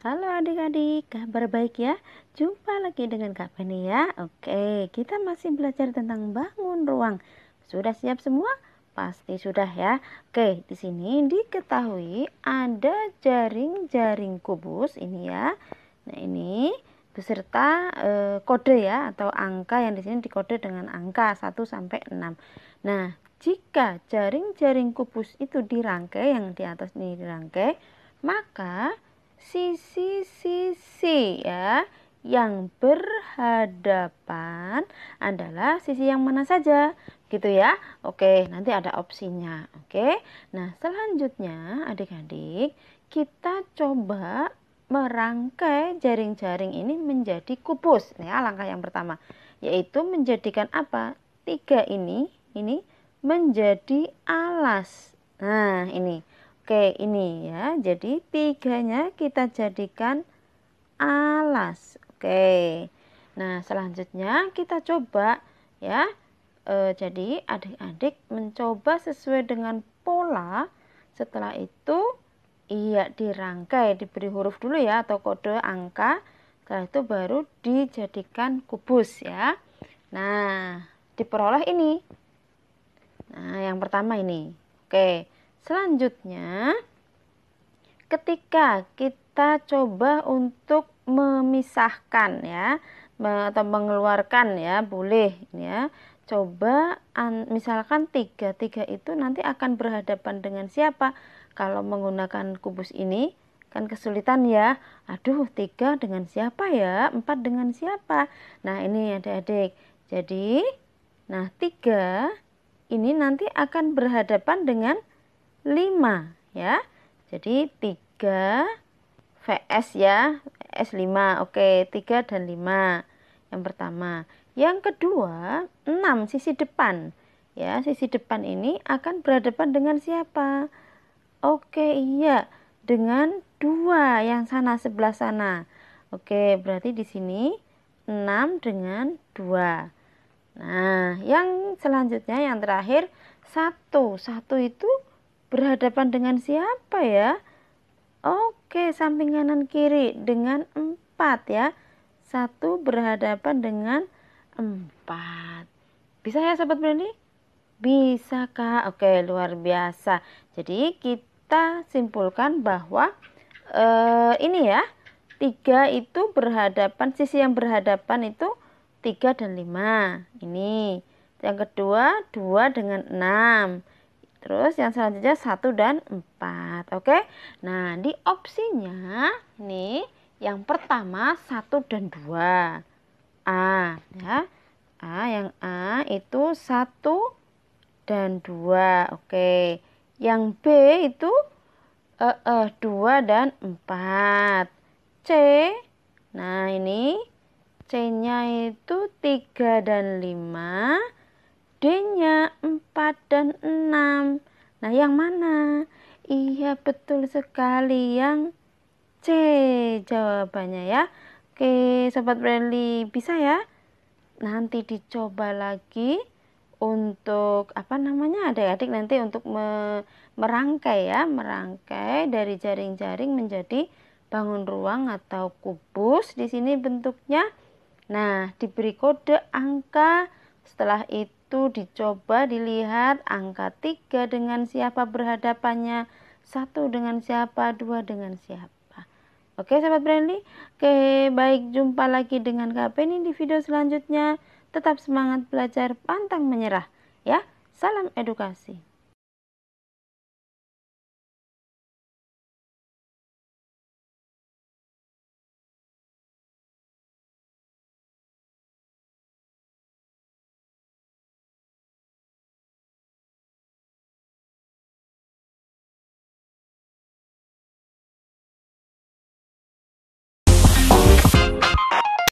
Halo adik-adik, kabar baik ya? Jumpa lagi dengan Kak Penny ya. Oke, kita masih belajar tentang bangun ruang. Sudah siap semua? Pasti sudah ya. Oke, di sini diketahui ada jaring-jaring kubus ini ya. Nah, ini beserta e, kode ya atau angka yang di sini dikode dengan angka 1 sampai 6. Nah, jika jaring-jaring kubus itu dirangkai yang di atas ini dirangkai, maka sisi-sisi ya yang berhadapan adalah sisi yang mana saja gitu ya oke nanti ada opsinya oke nah selanjutnya adik-adik kita coba merangkai jaring-jaring ini menjadi kubus ya langkah yang pertama yaitu menjadikan apa tiga ini ini menjadi alas nah ini Oke, ini ya. Jadi tiganya kita jadikan alas. Oke. Nah, selanjutnya kita coba ya. E, jadi adik-adik mencoba sesuai dengan pola. Setelah itu iya dirangkai, diberi huruf dulu ya atau kode angka. Setelah itu baru dijadikan kubus ya. Nah, diperoleh ini. Nah, yang pertama ini. Oke. Selanjutnya, ketika kita coba untuk memisahkan ya atau mengeluarkan ya boleh ya coba misalkan tiga tiga itu nanti akan berhadapan dengan siapa kalau menggunakan kubus ini kan kesulitan ya aduh tiga dengan siapa ya empat dengan siapa nah ini adik-adik jadi nah tiga ini nanti akan berhadapan dengan 5 ya. Jadi 3 VS ya, s 5. Oke, 3 dan 5. Yang pertama. Yang kedua, 6 sisi depan. Ya, sisi depan ini akan berhadapan dengan siapa? Oke, iya, dengan 2 yang sana sebelah sana. Oke, berarti di sini 6 dengan 2. Nah, yang selanjutnya yang terakhir 1. 1 itu berhadapan dengan siapa ya? Oke, samping kanan kiri dengan 4 ya. 1 berhadapan dengan 4. Bisa ya sahabat berani? Bisa kak. Oke, luar biasa. Jadi kita simpulkan bahwa eh, ini ya, 3 itu berhadapan, sisi yang berhadapan itu 3 dan 5. Ini. Yang kedua 2 dengan 6. Terus yang selanjutnya 1 dan 4. Oke. Nah, di opsinya nih yang pertama 1 dan 2. A ya. A yang A itu 1 dan 2. Oke. Yang B itu eh eh 2 dan 4. C. Nah, ini C-nya itu 3 dan 5. D-nya 4 dan 6. Nah, yang mana? Iya, betul sekali yang C jawabannya ya. Oke, sobat friendly, bisa ya? Nanti dicoba lagi untuk apa namanya adik-adik nanti untuk me merangkai ya, merangkai dari jaring-jaring menjadi bangun ruang atau kubus di sini bentuknya. Nah, diberi kode angka setelah itu itu dicoba dilihat angka 3 dengan siapa berhadapannya, satu dengan siapa, dua dengan siapa. Oke sahabat Brandly, oke baik jumpa lagi dengan Kak Penny di video selanjutnya. Tetap semangat belajar, pantang menyerah ya. Salam edukasi.